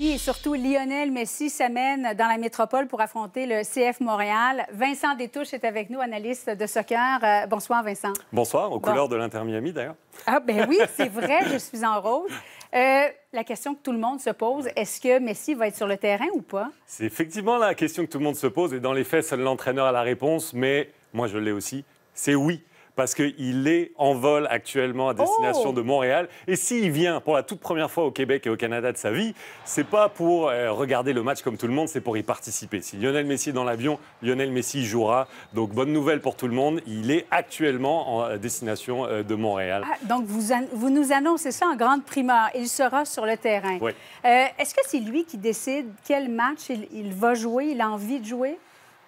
Et surtout, Lionel Messi s'amène dans la métropole pour affronter le CF Montréal. Vincent Détouche est avec nous, analyste de soccer. Euh, bonsoir, Vincent. Bonsoir, aux couleurs de l'Inter Miami, d'ailleurs. Ah, ben oui, c'est vrai, je suis en rose. Euh, la question que tout le monde se pose, est-ce que Messi va être sur le terrain ou pas? C'est effectivement la question que tout le monde se pose. Et dans les faits, seul l'entraîneur a la réponse, mais moi, je l'ai aussi. C'est oui parce qu'il est en vol actuellement à destination oh de Montréal. Et s'il vient pour la toute première fois au Québec et au Canada de sa vie, c'est pas pour euh, regarder le match comme tout le monde, c'est pour y participer. Si Lionel Messi est dans l'avion, Lionel Messi jouera. Donc bonne nouvelle pour tout le monde, il est actuellement en euh, destination euh, de Montréal. Ah, donc vous, vous nous annoncez ça en grande primeur. Il sera sur le terrain. Est-ce que c'est lui qui décide quel match il va jouer, il a envie de jouer?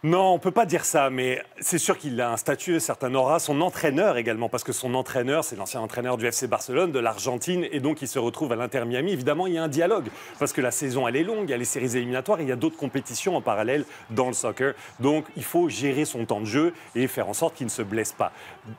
Non, on peut pas dire ça, mais c'est sûr qu'il a un statut, un certain aura. Son entraîneur également, parce que son entraîneur, c'est l'ancien entraîneur du FC Barcelone, de l'Argentine, et donc il se retrouve à l'Inter Miami. Évidemment, il y a un dialogue, parce que la saison, elle est longue, il y a les séries éliminatoires, il y a d'autres compétitions en parallèle dans le soccer. Donc, il faut gérer son temps de jeu et faire en sorte qu'il ne se blesse pas.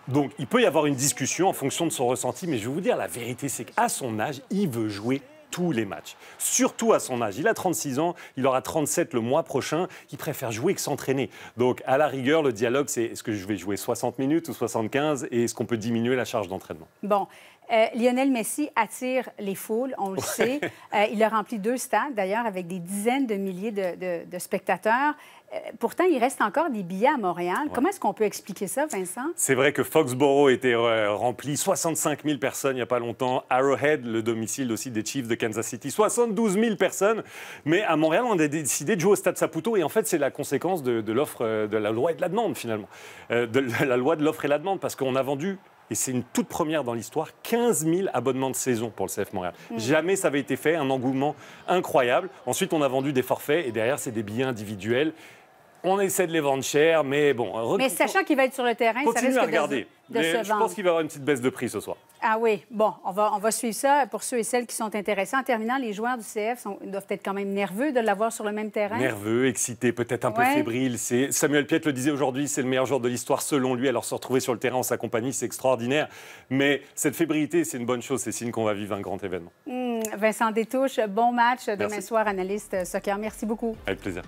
Donc, il peut y avoir une discussion en fonction de son ressenti, mais je vais vous dire, la vérité, c'est qu'à son âge, il veut jouer tous les matchs. Surtout à son âge. Il a 36 ans, il aura 37 le mois prochain. Il préfère jouer que s'entraîner. Donc, à la rigueur, le dialogue, c'est est-ce que je vais jouer 60 minutes ou 75 et est-ce qu'on peut diminuer la charge d'entraînement Bon, euh, Lionel Messi attire les foules, on le sait. Euh, il a rempli deux stades, d'ailleurs, avec des dizaines de milliers de, spectateurs. Euh, pourtant, il reste encore des billets à Montréal. Comment est-ce qu'on peut expliquer ça, Vincent? C'est vrai que Foxborough était rempli, 65 000 personnes il n'y a pas longtemps. Arrowhead, le domicile aussi des Chiefs de Kansas City, 72 000 personnes. Mais à Montréal, on a décidé de jouer au Stade Saputo. Et en fait, c'est la conséquence de, l'offre, de la loi et de la demande, finalement. de la loi de l'offre et de la demande, parce qu'on a vendu et c'est une toute première dans l'histoire, 15 000 abonnements de saison pour le CF Montréal. Mm. Jamais ça avait été fait, un engouement incroyable. Ensuite, on a vendu des forfaits et derrière, c'est des billets individuels. On essaie de les vendre cher, mais bon. Mais sachant qu'il va être sur le terrain, ça risque à regarder. De, je pense qu'il va y avoir une petite baisse de prix ce soir. Ah oui, bon, on va, on va suivre ça pour ceux et celles qui sont intéressés. En terminant, les joueurs du CF doivent être quand même nerveux de l'avoir sur le même terrain. Nerveux, excités, peut-être un peu fébrile. fébriles. Samuel Piette le disait aujourd'hui, c'est le meilleur joueur de l'histoire selon lui. Alors se retrouver sur le terrain en sa compagnie, c'est extraordinaire. Mais cette fébrilité, c'est une bonne chose, c'est signe qu'on va vivre un grand événement. Hmm, Vincent Détouche, bon match demain soir, analyste soccer. Merci beaucoup. Avec plaisir.